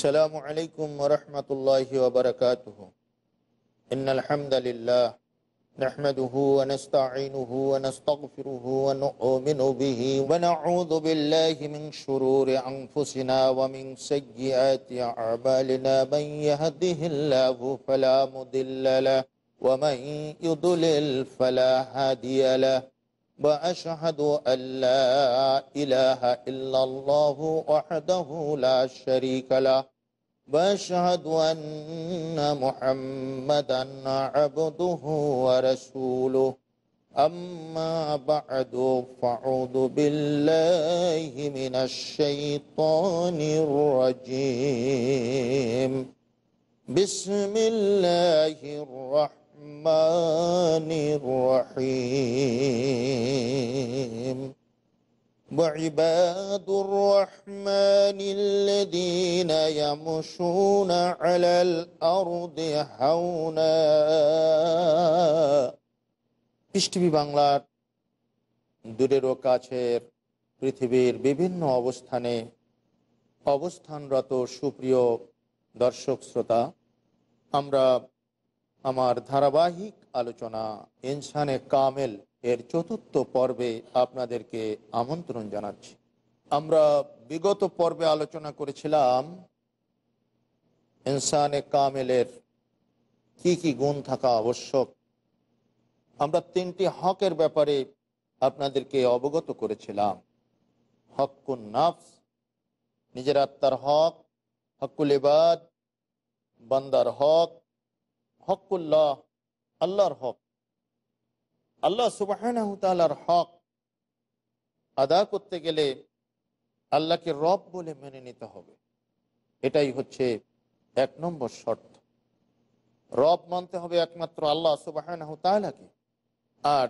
السلام عليكم ورحمة الله وبركاته إن الحمد لله نحمده ونستعينه ونستغفره ونؤمن به ونعوذ بالله من شرور أنفسنا ومن سيئات أعمالنا من يهده الله فلا مضل له ومن يضلل فلا هادي له واشهد ان لا اله الا الله وحده لا شريك له واشهد ان محمدا عبده ورسوله اما بعد فاعوذ بالله من الشيطان الرجيم بسم الله الرحمن الرحمن الرحيم وعباد الرحمن الذين يمشون على الأرض هونا পৃষ্ঠবি বাংলার দূরেরও কাছের পৃথিবীর বিভিন্ন অবস্থানে অবস্থানরত সুপ্রিয় দর্শক শ্রোতা আমরা আমার ধারাবাহিক আলোচনা ইনসানে কামেল এর চতুর্থ পর্বে আপনাদেরকে আমন্ত্রণ জানাচ্ছি আমরা বিগত পর্বে আলোচনা করেছিলাম ইনসানে কামেলের কি কি গুণ থাকা আবশ্যক আমরা তিনটি হকের ব্যাপারে আপনাদেরকে অবগত করেছিলাম হকুন নাফস নিজের আত্মার হক হকুল এবাদ বান্দার হক হকুল্লাহ আল্লাহর হক আল্লাহ সুবাহর হক আদা করতে গেলে আল্লাহকে রব বলে মেনে নিতে হবে এটাই হচ্ছে এক নম্বর শর্ত রব মানতে হবে একমাত্র আল্লাহ সুবাহকে আর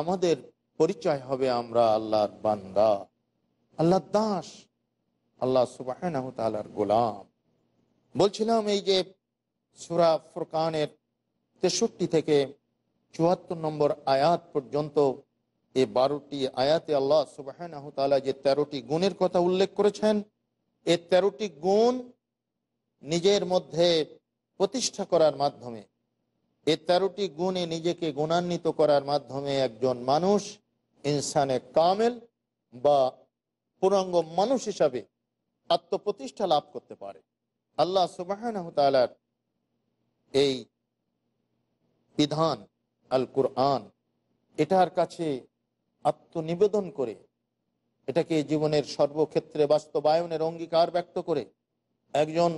আমাদের পরিচয় হবে আমরা আল্লাহর বান্দা আল্লাহ দাস আল্লাহ সুবাহর গোলাম বলছিলাম এই যে সুরা ফুরকানের তেষট্টি থেকে চুয়াত্তর নম্বর আয়াত পর্যন্ত এ বারোটি আয়াতে আল্লাহ সুবাহনতালা যে তেরোটি গুণের কথা উল্লেখ করেছেন এ তেরোটি গুণ নিজের মধ্যে প্রতিষ্ঠা করার মাধ্যমে এ তেরোটি গুণে নিজেকে গুণান্বিত করার মাধ্যমে একজন মানুষ ইনসানে কামেল বা পুরাঙ্গ মানুষ হিসাবে আত্মপ্রতিষ্ঠা লাভ করতে পারে আল্লাহ সুবাহনতালার এই বিধান আল কোরআন এটার কাছে আত্মনিবেদন করে এটাকে জীবনের সর্বক্ষেত্রে বাস্তবায়নের অঙ্গীকার ব্যক্ত করে একজন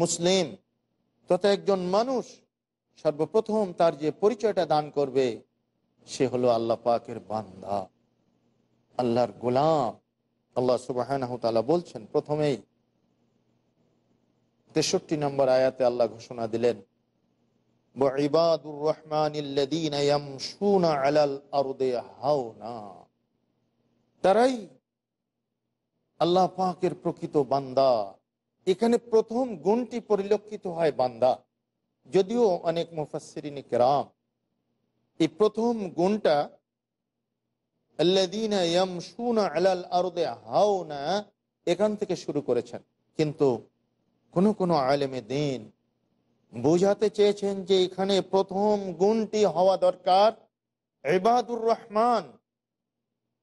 মুসলিম তথা একজন মানুষ সর্বপ্রথম তার যে পরিচয়টা দান করবে সে হলো আল্লাহ পাকের বান্দা আল্লাহর গোলাম আল্লাহ সুবাহ বলছেন প্রথমেই তেষট্টি নম্বর আয়াতে আল্লাহ ঘোষণা দিলেন ওয়াইবাদুর রহমানিল্লাযীনা ইয়ামশুনা আলাল আরদি হাওনা তারাই আল্লাহ পাকের প্রকৃত বান্দা এখানে প্রথম গুণটি পরিলক্ষিত হয় বান্দা যদিও অনেক মুফাসসিরিন কেরাম এই প্রথম গুণটা এখান থেকে শুরু করেছেন কিন্তু কোন কোন আলেমে দিন বোঝাতে চেয়েছেন যে এখানে প্রথম গুণটি হওয়া দরকার এবাদুর রহমান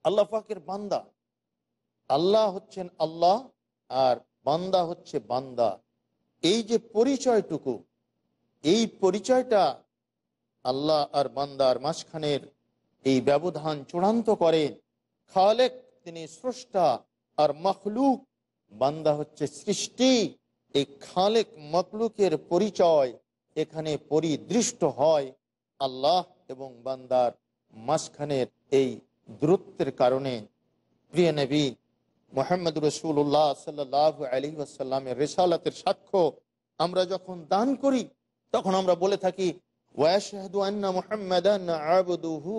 আল্লাহ বান্দা আল্লাহ হচ্ছেন আল্লাহ আর বান্দা হচ্ছে বান্দা এই যে পরিচয়টুকু এই পরিচয়টা আল্লাহ আর বান্দার মাঝখানের এই ব্যবধান চূড়ান্ত করেন খালেক তিনি স্রষ্টা আর মখলুক বান্দা হচ্ছে সৃষ্টি এই খালেক মতলুকের পরিচয় এখানে পরিদৃষ্ট হয় আল্লাহ এবং বান্দার মাঝখানের এই দূরত্বের কারণে প্রিয় নবী মোহাম্মদ রসুল্লাহ সাল্লাহ আলী আসাল্লামের রেসালাতের সাক্ষ্য আমরা যখন দান করি তখন আমরা বলে থাকি আবদুহু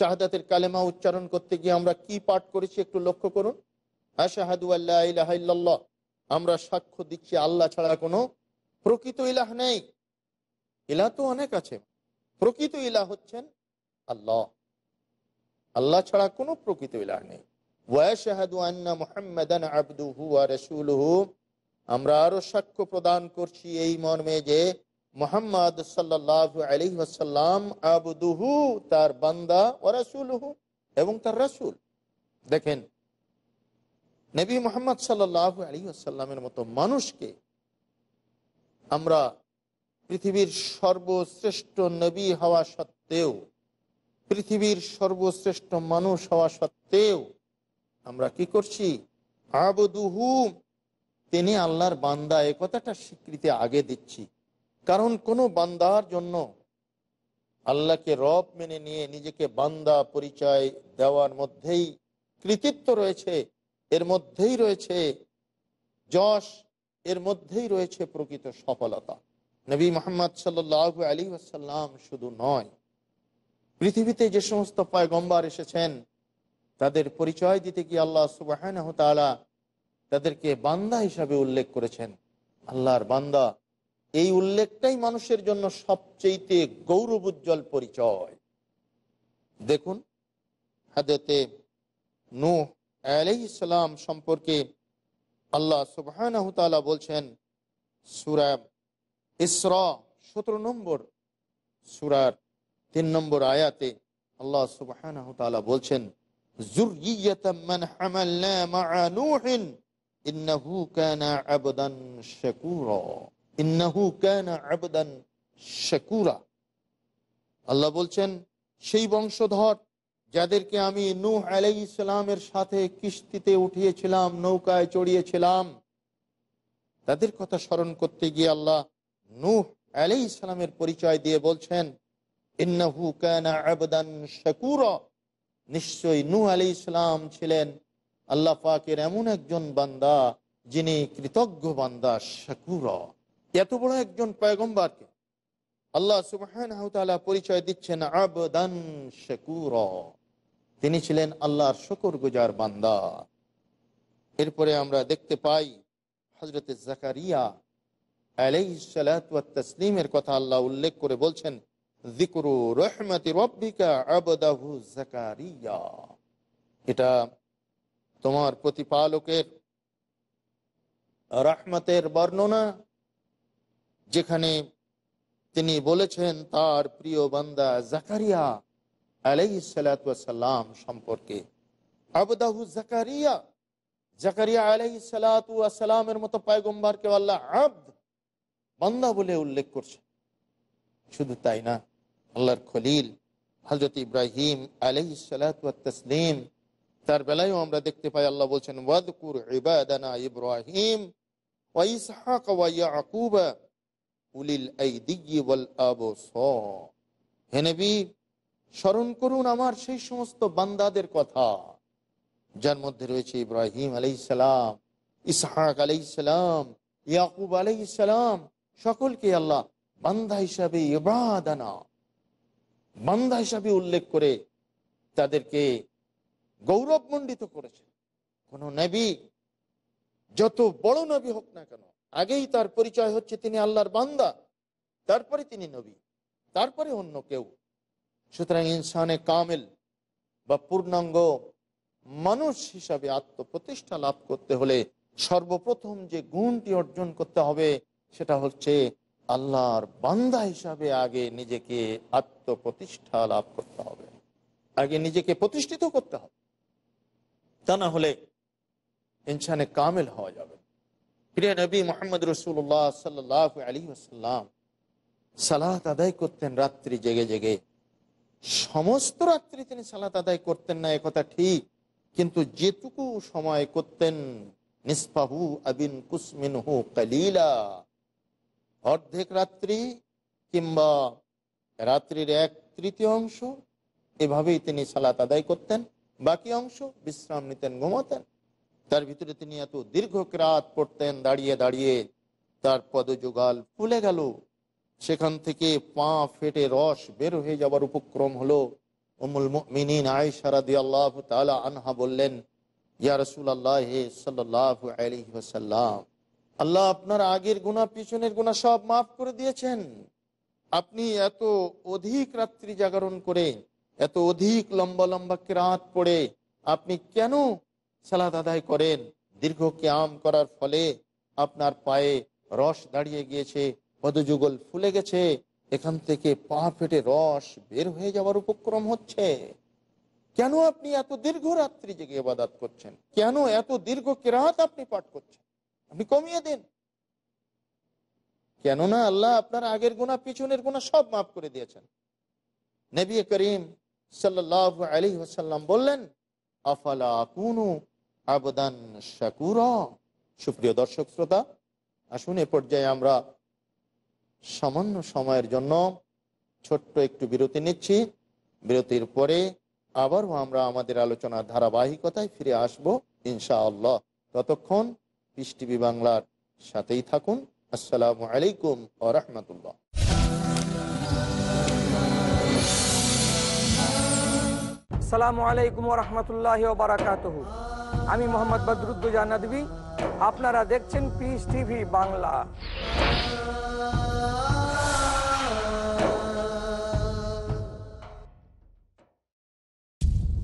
শাহাদাতের কালেমা উচ্চারণ করতে গিয়ে আমরা কি পাঠ করেছি একটু লক্ষ্য করুন আল্লাহ আমরা সাক্ষ্য দিচ্ছি আল্লাহ ছাড়া কোনো প্রকৃত ইলাহ নেই ইলাহ তো অনেক আছে প্রকৃত ইলাহ হচ্ছেন আল্লাহ আল্লাহ ছাড়া কোনো প্রকৃত ইলাহ নেই আমরা আরো সাক্ষ্য প্রদান করছি এই মর্মে যে মোহাম্মদ তার বান্দা এবং তার রসুল দেখেন নবী মোহাম্মদ সাল্লাহ আলী আসাল্লামের মতো মানুষকে আমরা পৃথিবীর সর্বশ্রেষ্ঠ নবী হওয়া সত্ত্বেও পৃথিবীর সর্বশ্রেষ্ঠ মানুষ হওয়া সত্ত্বেও আমরা কি করছি আবদুহু তিনি আল্লাহর বান্দা এ কথাটা স্বীকৃতি আগে দিচ্ছি কারণ কোনো বান্দার জন্য আল্লাহকে রব মেনে নিয়ে নিজেকে বান্দা পরিচয় দেওয়ার মধ্যেই কৃতিত্ব রয়েছে এর মধ্যেই রয়েছে যশ এর মধ্যেই রয়েছে প্রকৃত সফলতা নবী মোহাম্মদ সাল্ল আলী আসাল্লাম শুধু নয় পৃথিবীতে যে সমস্ত পায়গম্বার এসেছেন তাদের পরিচয় দিতে গিয়ে আল্লাহ সুবাহ তাদেরকে বান্দা হিসাবে উল্লেখ করেছেন আল্লাহর বান্দা এই উল্লেখটাই মানুষের জন্য সবচেয়ে গৌরব উজ্জ্বল পরিচয় দেখুন হাদেতে নূহ আলাইসালাম সম্পর্কে আল্লাহ সুবাহানহতালা বলছেন সুরাব ইসর সতেরো নম্বর সুরার তিন নম্বর আয়াতে আল্লাহ সুবাহানহতালা বলছেন আল্লাহ বলছেন সেই বংশধর যাদেরকে আমি নূহ আলাই ইসলামের সাথে কিস্তিতে উঠিয়েছিলাম নৌকায় চড়িয়েছিলাম তাদের কথা স্মরণ করতে গিয়ে আল্লাহ নূহ আলাই ইসলামের পরিচয় দিয়ে বলছেন নিশ্চয় কানা নিশ্চয়ই আলি ইসলাম ছিলেন আল্লাহ পাকের এমন একজন বান্দা যিনি কৃতজ্ঞ বান্দা শাকুর এত বড় একজন পয়গম্বারকে আল্লাহ সুবাহ পরিচয় দিচ্ছেন আবদান শেকুর তিনি ছিলেন আল্লাহর শকর গুজার বান্দা এরপরে আমরা দেখতে পাই হজরত জাকারিয়া কথা আল্লাহ উল্লেখ করে বলছেন জিকরু জাকারিয়া এটা তোমার প্রতিপালকের রহমতের বর্ণনা যেখানে তিনি বলেছেন তার প্রিয় বান্দা জাকারিয়া আলাইসালাম সম্পর্কে আবুদাহু জাকারিয়া জাকারিয়া আলাইসালামের মতো পায়গম্বারকে আল্লাহ আব্দ বান্দা বলে উল্লেখ করছে শুধু তাই না আল্লাহর খলিল হজরত ইব্রাহিম আলহ সালাতাম তার বেলায়ও আমরা দেখতে পাই আল্লাহ বলছেন ওয়াদকুর ইবাদানা ইব্রাহিম উলিল আবু হেনবি স্মরণ করুন আমার সেই সমস্ত বান্দাদের কথা যার মধ্যে রয়েছে ইব্রাহিম আলাইসালাম ইসহাক আলাইসালাম ইয়াকুব আলাইসালাম সকলকে আল্লাহ বান্দা হিসাবে ইবাদানা বান্দা হিসাবে উল্লেখ করে তাদেরকে গৌরবমণ্ডিত করেছে কোন নবী যত বড় নবী হোক না কেন আগেই তার পরিচয় হচ্ছে তিনি আল্লাহর বান্দা তারপরে তিনি নবী তারপরে অন্য কেউ সুতরাং ইনসানে কামেল বা পূর্ণাঙ্গ মানুষ হিসাবে আত্মপ্রতিষ্ঠা লাভ করতে হলে সর্বপ্রথম যে গুণটি অর্জন করতে হবে সেটা হচ্ছে আল্লাহর বান্দা হিসাবে আগে নিজেকে আত্মপ্রতিষ্ঠা লাভ করতে হবে আগে নিজেকে প্রতিষ্ঠিত করতে হবে তা না হলে ইনসানে কামেল হওয়া যাবে প্রিয় নবী মোহাম্মদ রসুল্লাহ সাল্লাহ আলী আসাল্লাম সালাহ আদায় করতেন রাত্রি জেগে জেগে সমস্ত রাত্রি তিনি সালাত আদায় করতেন না একথা ঠিক কিন্তু যেটুকু সময় করতেন নিষ্পাহু আবিন হু কালিলা অর্ধেক রাত্রি কিংবা রাত্রির এক তৃতীয় অংশ এভাবেই তিনি সালাত আদায় করতেন বাকি অংশ বিশ্রাম নিতেন ঘুমাতেন তার ভিতরে তিনি এত দীর্ঘ ক্রাত পড়তেন দাঁড়িয়ে দাঁড়িয়ে তার পদযোগাল ফুলে গেল সেখান থেকে পা ফেটে রস বের হয়ে যাওয়ার উপক্রম হলো অমুল মিনিন আয়সারাদি আল্লাহ তালা আনহা বললেন ইয়া রসুল আল্লাহ সাল্লাহ আলী সাল্লাম আল্লাহ আপনার আগের গুণা পিছনের গুণা সব মাফ করে দিয়েছেন আপনি এত অধিক রাত্রি জাগরণ করে এত অধিক লম্বা লম্বা কেরাত পড়ে আপনি কেন সালাদ আদায় করেন দীর্ঘ ক্যাম করার ফলে আপনার পায়ে রস দাঁড়িয়ে গিয়েছে পদযুগল ফুলে গেছে এখান থেকে পা ফেটে রস বের হয়ে যাওয়ার উপক্রম হচ্ছে কেন আপনি এত দীর্ঘ রাত্রি জেগে ইবাদাত করছেন কেন এত দীর্ঘ কেরাত আপনি পাঠ করছেন আপনি কমিয়ে দিন কেননা আল্লাহ আপনার আগের গুণা পিছনের গুণা সব মাফ করে দিয়েছেন নবী করিম সাল্লাহ আলী বললেন আফালা কুনু আবদান সুপ্রিয় দর্শক শ্রোতা আসুন এ পর্যায়ে আমরা সামান্য সময়ের জন্য ছোট্ট একটু বিরতি নিচ্ছি বিরতির পরে আবারও আমরা আমাদের আলোচনার ধারাবাহিকতায় ফিরে আসব ইনশাআল্লাহ ততক্ষণ পিস টিভি বাংলার সাথেই থাকুন আসসালামু আলাইকুম ও রহমতুল্লাহ আসসালামু আলাইকুম রহমতুল্লাহ বারাকাত আমি মোহাম্মদ বদরুদ্দুজা নদী আপনারা দেখছেন পিস টিভি বাংলা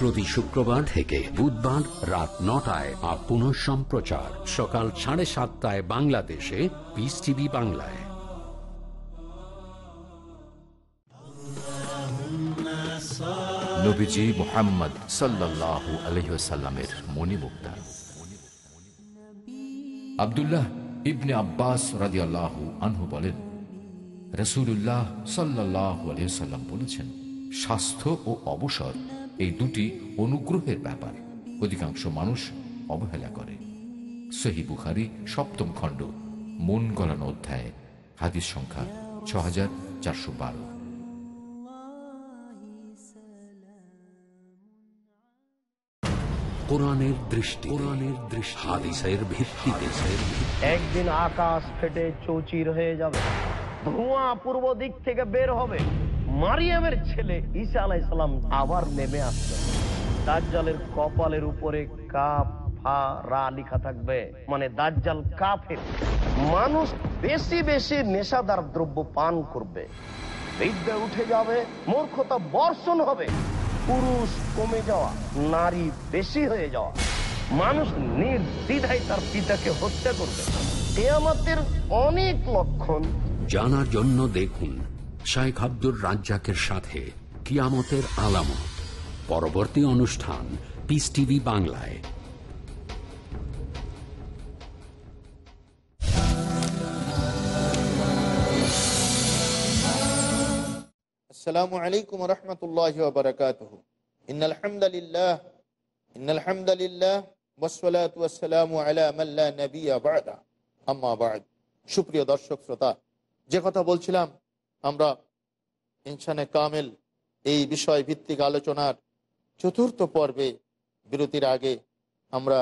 প্রতি শুক্রবার থেকে বুধবার রাত নটায় আর পুনঃ সম্প্রচার সকাল সাড়ে সাতটায় বাংলাদেশে পিস টিভি বাংলায় আবদুল্লাহ ইবনে আব্বাস আনহু বলেন বলেছেন স্বাস্থ্য ও অবসর এই দুটি অনুগ্রহের ব্যাপার অধিকাংশ মানুষ অবহেলা করে সহি বুখারি সপ্তম খণ্ড মন গলানো অধ্যায় হাদিস সংখ্যা ছ চারশো বারো কোরআনের দৃষ্টি কোরআনের দৃষ্টি হাদিসের ভিত্তিতে একদিন আকাশ ফেটে চৌচির হয়ে যাবে ধোঁয়া পূর্ব দিক থেকে বের হবে মারিয়ামের ছেলে ঈসা আলাই সালাম আবার নেমে আসবে দাজ্জালের কপালের উপরে কাপ ফা রা লিখা থাকবে মানে দাজ্জাল কাফের মানুষ বেশি বেশি নেশাদার দ্রব্য পান করবে বিদ্যা উঠে যাবে মূর্খতা বর্ষণ হবে পুরুষ কমে যাওয়া নারী বেশি হয়ে যাওয়া মানুষ নির্দ্বিধায় তার পিতাকে হত্যা করবে এ আমাদের অনেক লক্ষণ জানার জন্য দেখুন শাইখ আব্দুর রাজ্জাকের সাথে কিয়ামতের আলামত পরবর্তী অনুষ্ঠান পিস টিভি বাংলায় আসসালামু আলাইকুম রহমতুল্লাহ বারকাত ইনালহামদুলিল্লাহ ইনালহামদুলিল্লাহ ওসলাত ওয়াসালামু আলা মাল্লা নবিয়া বাদা আম্মা বাদ সুপ্রিয় দর্শক শ্রোতা যে কথা বলছিলাম আমরা ইনসানে কামেল এই বিষয় ভিত্তিক আলোচনার চতুর্থ পর্বে বিরতির আগে আমরা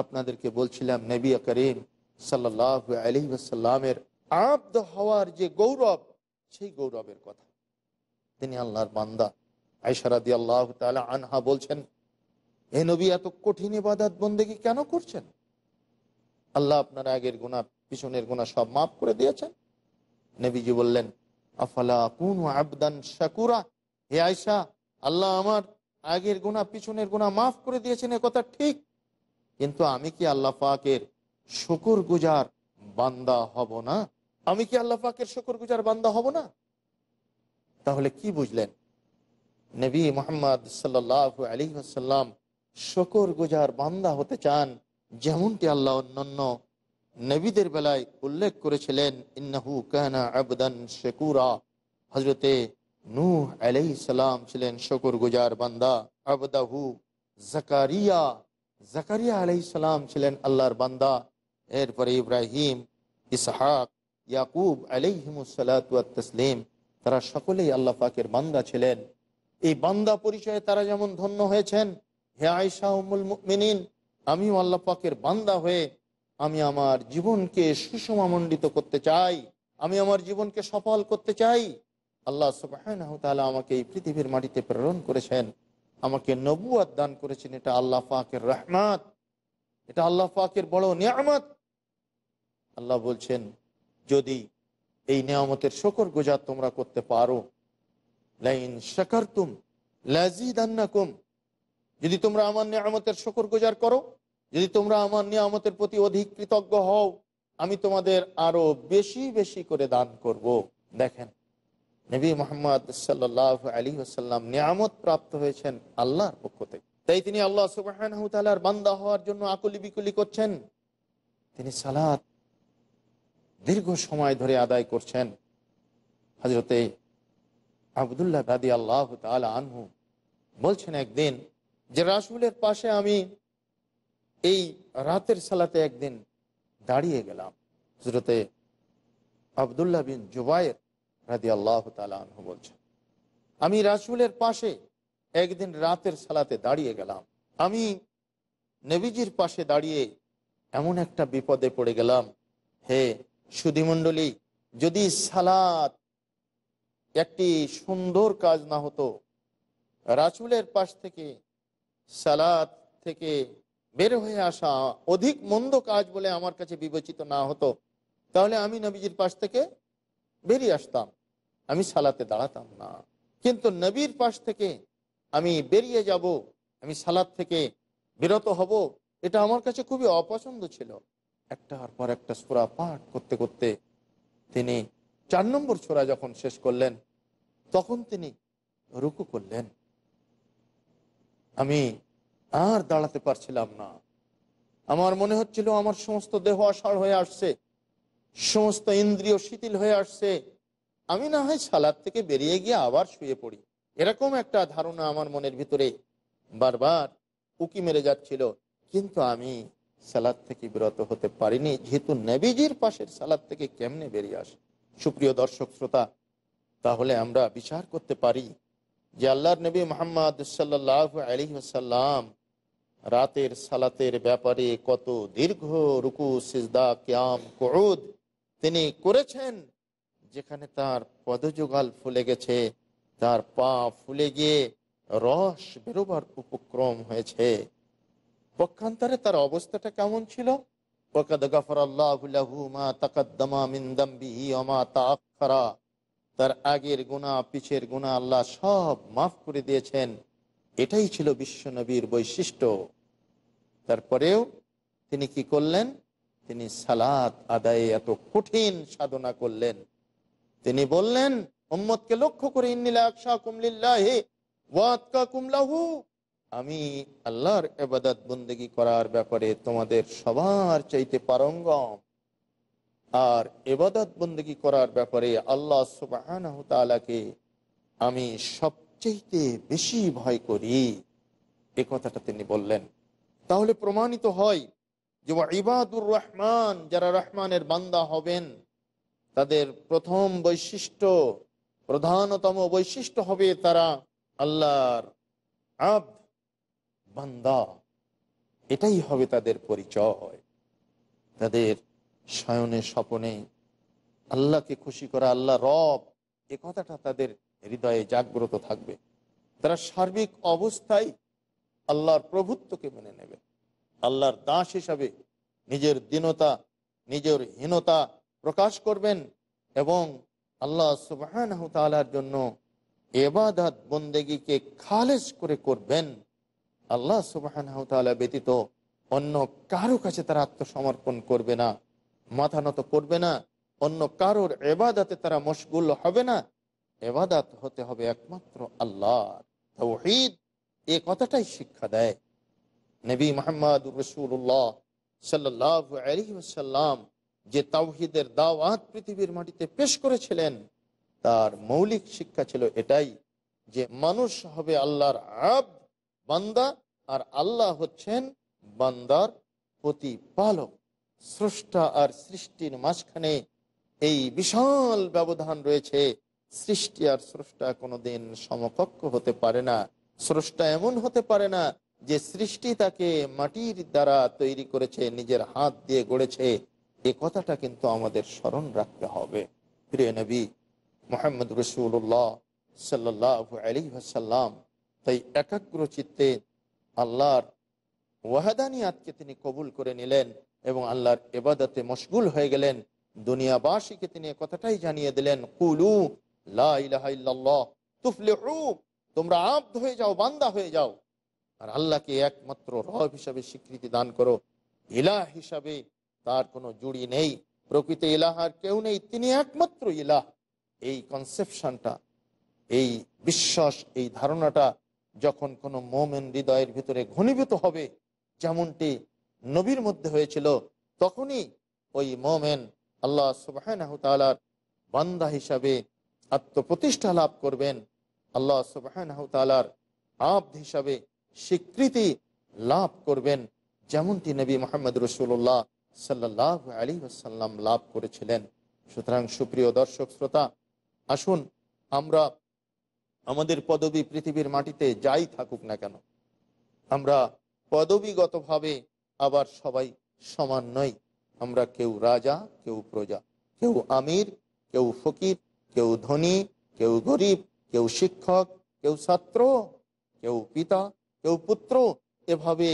আপনাদেরকে বলছিলাম নেবিয়া করিম সাল্লাহ আলি আসাল্লামের আব্দ হওয়ার যে গৌরব সেই গৌরবের কথা তিনি আল্লাহর বান্দা আইসারাদি আল্লাহ তালা আনহা বলছেন এ নবী এত কঠিন ইবাদত বন্দেগী কেন করছেন আল্লাহ আপনার আগের গুণা পিছনের গুণা সব মাফ করে দিয়েছেন নবীজি বললেন আফালা আবদান শাকুরা হে আয়সা আল্লাহ আমার আগের গুণা পিছনের গুণা মাফ করে দিয়েছেন কথা ঠিক কিন্তু আমি কি আল্লাহ পাকের শুকুর গুজার বান্দা হব না আমি কি আল্লাহ পাকের শুকুর গুজার বান্দা হব না তাহলে কি বুঝলেন নবী মোহাম্মদ সাল্লাহ আলী আসাল্লাম শকর গুজার বান্দা হতে চান যেমনটি আল্লাহ অন্যান্য নবীদের বেলায় উল্লেখ করেছিলেন ইন্নাহু কানা আবদান শেকুরা হজরতে নূহ আলাইহিস সালাম ছিলেন শকুর গুজার বান্দা আবদাহু জাকারিয়া জাকারিয়া আলাইহিস সালাম ছিলেন আল্লাহর বান্দা এরপরে ইব্রাহিম ইসহাক ইয়াকুব তাসলিম তারা সকলেই আল্লাহ পাকের বান্দা ছিলেন এই বান্দা পরিচয়ে তারা যেমন ধন্য হয়েছেন হে আয়েশা উম্মুল মিনিন আমিও আল্লাহ পাকের বান্দা হয়ে আমি আমার জীবনকে সুষমামণ্ডিত করতে চাই আমি আমার জীবনকে সফল করতে চাই আল্লাহ সুবাহ আমাকে এই পৃথিবীর মাটিতে প্রেরণ করেছেন আমাকে নবুয়াদ দান করেছেন এটা আল্লাহ পাকের রহমাত এটা আল্লাহ পাকের বড় নিয়ামত আল্লাহ বলছেন যদি এই নিয়ামতের শকর গুজার তোমরা করতে পারো লাইন শাকার তুম লাজিদ যদি তোমরা আমার নিয়ামতের শকর গুজার করো যদি তোমরা আমার নিয়ামতের প্রতি অধিক কৃতজ্ঞ হও আমি তোমাদের আরো বেশি বেশি করে দান করব দেখেন নবী মোহাম্মদ সাল্লাহ আলী আসাল্লাম নিয়ামত প্রাপ্ত হয়েছেন আল্লাহর পক্ষ থেকে তাই তিনি আল্লাহ সুবাহর বান্দা হওয়ার জন্য আকুলি বিকুলি করছেন তিনি সালাদ দীর্ঘ সময় ধরে আদায় করছেন হজরতে আবদুল্লাহ দাদি আল্লাহ আনহু বলছেন একদিন যে রাসুলের পাশে আমি এই রাতের সালাতে একদিন দাঁড়িয়ে গেলাম হজরতে আবদুল্লাহ বিন জুবায়ের রাদি আল্লাহ তালু বলছেন আমি রাসুলের পাশে একদিন রাতের সালাতে দাঁড়িয়ে গেলাম আমি নেবিজির পাশে দাঁড়িয়ে এমন একটা বিপদে পড়ে গেলাম হে সুধিমণ্ডলী যদি সালাত একটি সুন্দর কাজ না হতো রাসুলের পাশ থেকে সালাত থেকে বের হয়ে আসা অধিক মন্দ কাজ বলে আমার কাছে বিবেচিত না হতো তাহলে আমি নবীজির পাশ থেকে বেরিয়ে আসতাম আমি সালাতে দাঁড়াতাম না কিন্তু নবীর পাশ থেকে আমি বেরিয়ে যাব আমি সালাদ থেকে বিরত হব এটা আমার কাছে খুবই অপছন্দ ছিল একটার পর একটা সোরা পাঠ করতে করতে তিনি চার নম্বর ছোরা যখন শেষ করলেন তখন তিনি রুকু করলেন আমি আর দাঁড়াতে পারছিলাম না আমার মনে হচ্ছিল আমার সমস্ত দেহ আষাঢ় হয়ে আসছে সমস্ত ইন্দ্রিয় শিথিল হয়ে আসছে আমি না হয় সালাদ থেকে বেরিয়ে গিয়ে আবার শুয়ে পড়ি এরকম একটা ধারণা আমার মনের ভিতরে বারবার উকি মেরে যাচ্ছিল কিন্তু আমি সালাদ থেকে বিরত হতে পারিনি যেহেতু নেবিজির পাশের সালাদ থেকে কেমনে বেরিয়ে আসে সুপ্রিয় দর্শক শ্রোতা তাহলে আমরা বিচার করতে পারি যে আল্লাহর নবী মোহাম্মদ সাল্লাহ আলী আসাল্লাম রাতের সালাতের ব্যাপারে কত দীর্ঘ রুকু সিজদা ক্যাম কুদ তিনি করেছেন যেখানে তার পদযুগাল ফুলে গেছে তার পা ফুলে গিয়ে রস বেরোবার উপক্রম হয়েছে পক্ষান্তরে তার অবস্থাটা কেমন ছিল তার আগের গুণা পিছের গুণা আল্লাহ সব মাফ করে দিয়েছেন এটাই ছিল বিশ্বনবীর বৈশিষ্ট্য তারপরেও তিনি কি করলেন তিনি সালাত আদায়ে এত কঠিন সাধনা করলেন তিনি বললেন মোহাম্মদকে লক্ষ্য করে আমি আল্লাহর এবাদাত বন্দেগি করার ব্যাপারে তোমাদের সবার চাইতে পারঙ্গম আর এবাদত বন্দেগি করার ব্যাপারে আল্লাহ সুবাহকে আমি সব চাইতে বেশি ভয় করি এ কথাটা তিনি বললেন তাহলে প্রমাণিত হয় যে ইবাদুর রহমান যারা রহমানের বান্দা হবেন তাদের প্রথম বৈশিষ্ট্য প্রধানতম বৈশিষ্ট্য হবে তারা আল্লাহর আব বান্দা এটাই হবে তাদের পরিচয় তাদের শয়নে স্বপনে আল্লাহকে খুশি করা আল্লাহ রব এ কথাটা তাদের হৃদয়ে জাগ্রত থাকবে তারা সার্বিক অবস্থায় আল্লাহর প্রভুত্বকে মেনে নেবে আল্লাহর দাস হিসাবে নিজের দীনতা নিজের হীনতা প্রকাশ করবেন এবং আল্লাহ সুবাহ জন্য এবাদাত বন্দেগীকে খালেজ করে করবেন আল্লাহ সুবাহ ব্যতীত অন্য কারো কাছে তারা আত্মসমর্পণ করবে না মাথা নত করবে না অন্য কারোর এবাদাতে তারা মশগুল হবে না এবাদাত হতে হবে একমাত্র আল্লাহ তৌহিদ এ কথাটাই শিক্ষা দেয় নবী মোহাম্মদ রসুল্লাহ সাল্লাহ আলহিসাল্লাম যে তাওহিদের দাওয়াত পৃথিবীর মাটিতে পেশ করেছিলেন তার মৌলিক শিক্ষা ছিল এটাই যে মানুষ হবে আল্লাহর আব বান্দা আর আল্লাহ হচ্ছেন বান্দার প্রতিপালক স্রষ্টা আর সৃষ্টির মাঝখানে এই বিশাল ব্যবধান রয়েছে সৃষ্টি আর স্রষ্টা কোনোদিন সমকক্ষ হতে পারে না স্রষ্টা এমন হতে পারে না যে সৃষ্টি তাকে মাটির দ্বারা তৈরি করেছে নিজের হাত দিয়ে গড়েছে এ কথাটা কিন্তু আমাদের স্মরণ রাখতে হবে প্রিয় নবী মোহাম্মদ রসুল্লাহ সাল্লাহ আলী ভাসাল্লাম তাই একাগ্র চিত্তে আল্লাহর ওয়াহাদানিয়াতকে তিনি কবুল করে নিলেন এবং আল্লাহর এবাদাতে মশগুল হয়ে গেলেন দুনিয়াবাসীকে তিনি কথাটাই জানিয়ে দিলেন কুলু তোমরা আব্দ হয়ে যাও বান্দা হয়ে যাও আর আল্লাহকে একমাত্র রব হিসাবে স্বীকৃতি দান করো ইলাহ হিসাবে তার কোনো জুড়ি নেই প্রকৃত ইলাহার কেউ নেই তিনি একমাত্র ইলাহ এই কনসেপশনটা এই বিশ্বাস এই ধারণাটা যখন কোনো মোমেন হৃদয়ের ভিতরে ঘনীভূত হবে যেমনটি নবীর মধ্যে হয়েছিল তখনই ওই মোমেন আল্লাহ সুবাহ বান্দা হিসাবে আত্মপ্রতিষ্ঠা লাভ করবেন আল্লাহ সুবাহর আব্দ হিসাবে স্বীকৃতি লাভ করবেন যেমনটি নবী মোহাম্মদ রসুল্লাহ সাল্লাহ আলী আসাল্লাম লাভ করেছিলেন সুতরাং সুপ্রিয় দর্শক শ্রোতা আসুন আমরা আমাদের পদবী পৃথিবীর মাটিতে যাই থাকুক না কেন আমরা পদবীগতভাবে আবার সবাই সমান নই আমরা কেউ রাজা কেউ প্রজা কেউ আমির কেউ ফকির কেউ ধনী কেউ গরিব কেউ শিক্ষক কেউ ছাত্র কেউ পিতা কেউ পুত্র এভাবে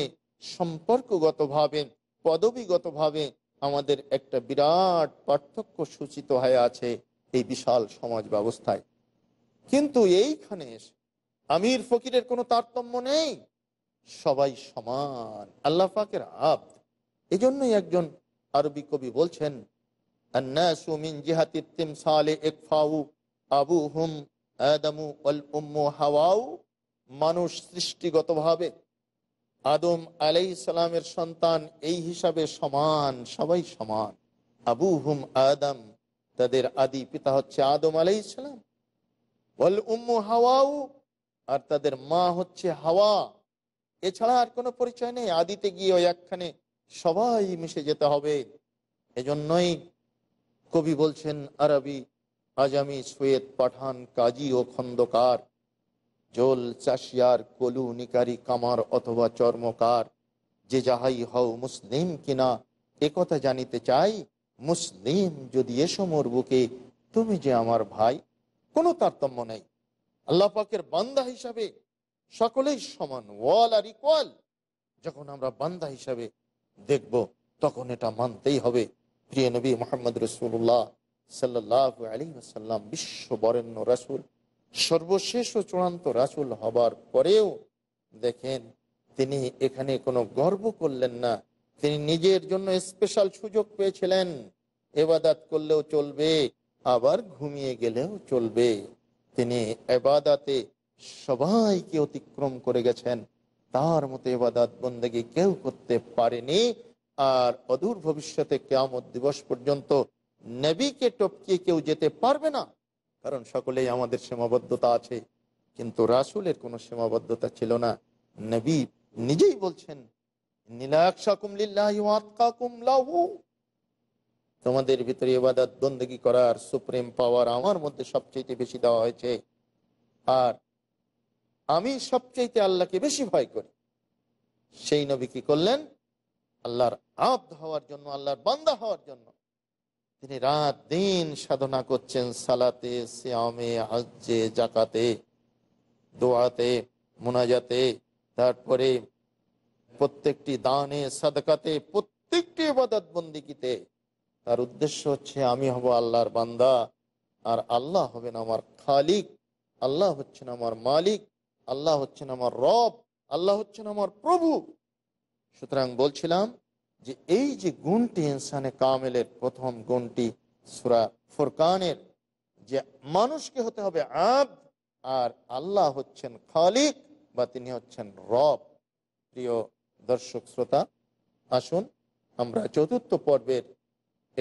সম্পর্কগতভাবে পদবিগতভাবে আমাদের একটা বিরাট পার্থক্য সূচিত হয়ে আছে এই বিশাল সমাজ ব্যবস্থায় কিন্তু এইখানে আমির ফকিরের কোনো তারতম্য নেই সবাই সমান আল্লাহ ফাকের আব এজন্যই একজন আরবি কবি বলছেন الناس من جهة التمثال اقفاو أبوهم آدم والأم হাওয়াও মানুষ সৃষ্টিগতভাবে আদম আলাই সালামের সন্তান এই হিসাবে সমান সবাই সমান আবু হুম আদম তাদের আদি পিতা হচ্ছে আদম আলাই সালাম উম্মু হাওয়াও আর তাদের মা হচ্ছে হাওয়া এছাড়া আর কোনো পরিচয় নেই আদিতে গিয়ে ওই একখানে সবাই মিশে যেতে হবে এজন্যই কবি বলছেন আরবি আজামি সৈয়দ পাঠান কাজী ও খন্দকার জোল চাষিয়ার কলু নিকারি কামার অথবা চর্মকার যে যাহাই হও মুসলিম কিনা একথা জানিতে চাই মুসলিম যদি এসো মোর বুকে তুমি যে আমার ভাই কোনো তারতম্য নেই আল্লাহ পাকের বান্দা হিসাবে সকলেই সমান ওয়াল আর ইকুয়াল যখন আমরা বান্দা হিসাবে দেখব তখন এটা মানতেই হবে প্রিয় নবী মোহাম্মদ রসুল্লাহ সাল্লাহ আলী আসাল্লাম বিশ্ব বরেণ্য রাসুল সর্বশেষ ও চূড়ান্ত রাসুল হবার পরেও দেখেন তিনি এখানে কোনো গর্ব করলেন না তিনি নিজের জন্য স্পেশাল সুযোগ পেয়েছিলেন এবাদাত করলেও চলবে আবার ঘুমিয়ে গেলেও চলবে তিনি এবাদাতে সবাইকে অতিক্রম করে গেছেন তার মতো এবাদাত বন্দেগী কেউ করতে পারেনি আর অদূর ভবিষ্যতে কেয়ামত দিবস পর্যন্ত নেবিকে টপকিয়ে কেউ যেতে পারবে না কারণ সকলেই আমাদের সীমাবদ্ধতা আছে কিন্তু রাসুলের কোনো সীমাবদ্ধতা ছিল না নবী নিজেই বলছেন তোমাদের ভিতরে এবাদাত দ্বন্দ্বী করার সুপ্রিম পাওয়ার আমার মধ্যে সবচেয়ে বেশি দেওয়া হয়েছে আর আমি সবচেয়ে আল্লাহকে বেশি ভয় করি সেই নবী কি করলেন আল্লাহর আব্দ হওয়ার জন্য আল্লাহর বান্দা হওয়ার জন্য তিনি রাত দিন সাধনা করছেন সালাতে শ্যামে হজ্জে জাকাতে দোয়াতে মোনাজাতে তারপরে প্রত্যেকটি দানে সাদকাতে প্রত্যেকটি আবাদত বন্দিকিতে তার উদ্দেশ্য হচ্ছে আমি হব আল্লাহর বান্দা আর আল্লাহ হবেন আমার খালিক আল্লাহ হচ্ছেন আমার মালিক আল্লাহ হচ্ছেন আমার রব আল্লাহ হচ্ছেন আমার প্রভু সুতরাং বলছিলাম যে এই যে গুণটি ইনসানে কামেলের প্রথম গুণটি সুরা ফোরকানের যে মানুষকে হতে হবে আব আর আল্লাহ হচ্ছেন খালিক বা তিনি হচ্ছেন রব প্রিয় দর্শক শ্রোতা আসুন আমরা চতুর্থ পর্বের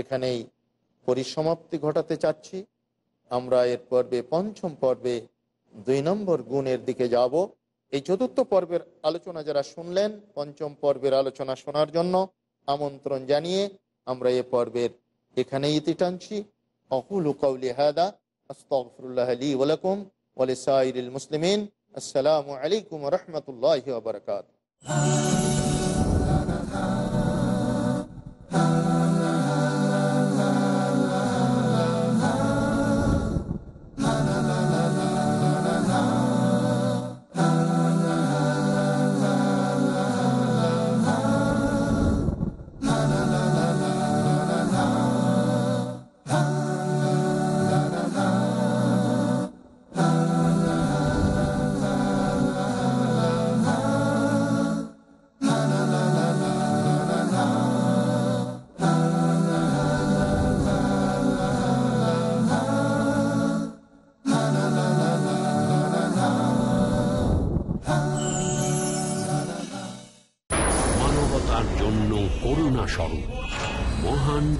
এখানেই পরিসমাপ্তি ঘটাতে চাচ্ছি আমরা এর পর্বে পঞ্চম পর্বে দুই নম্বর গুণের দিকে যাব এই চতুর্থ পর্বের আলোচনা যারা শুনলেন পঞ্চম পর্বের আলোচনা শোনার জন্য আমন্ত্রণ জানিয়ে আমরা এ পর্বের এখানে ইতি টানছি অকুল কৌলি হাদা আস্তফরুল্লাহ আলী ওলাকুম ওলিসাইল মুসলিমিন আসসালামু আলাইকুম রহমতুল্লাহ বারকাত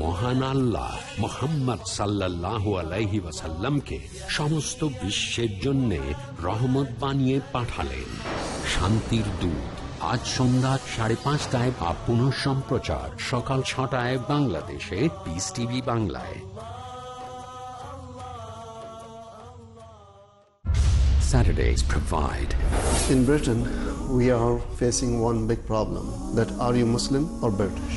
মহান আল্লাহ মোহাম্মদ সাল্লাহ আলাইহি ওয়াসাল্লামকে সমস্ত বিশ্বের জন্যে রহমত বানিয়ে পাঠালেন শান্তির দূত আজ সন্ধ্যা সাড়ে পাঁচটায় বা পুনঃ সম্প্রচার সকাল ছটায় বাংলাদেশে পিস টিভি বাংলায় Saturdays provide. In Britain, we are facing one big problem that are you Muslim or British?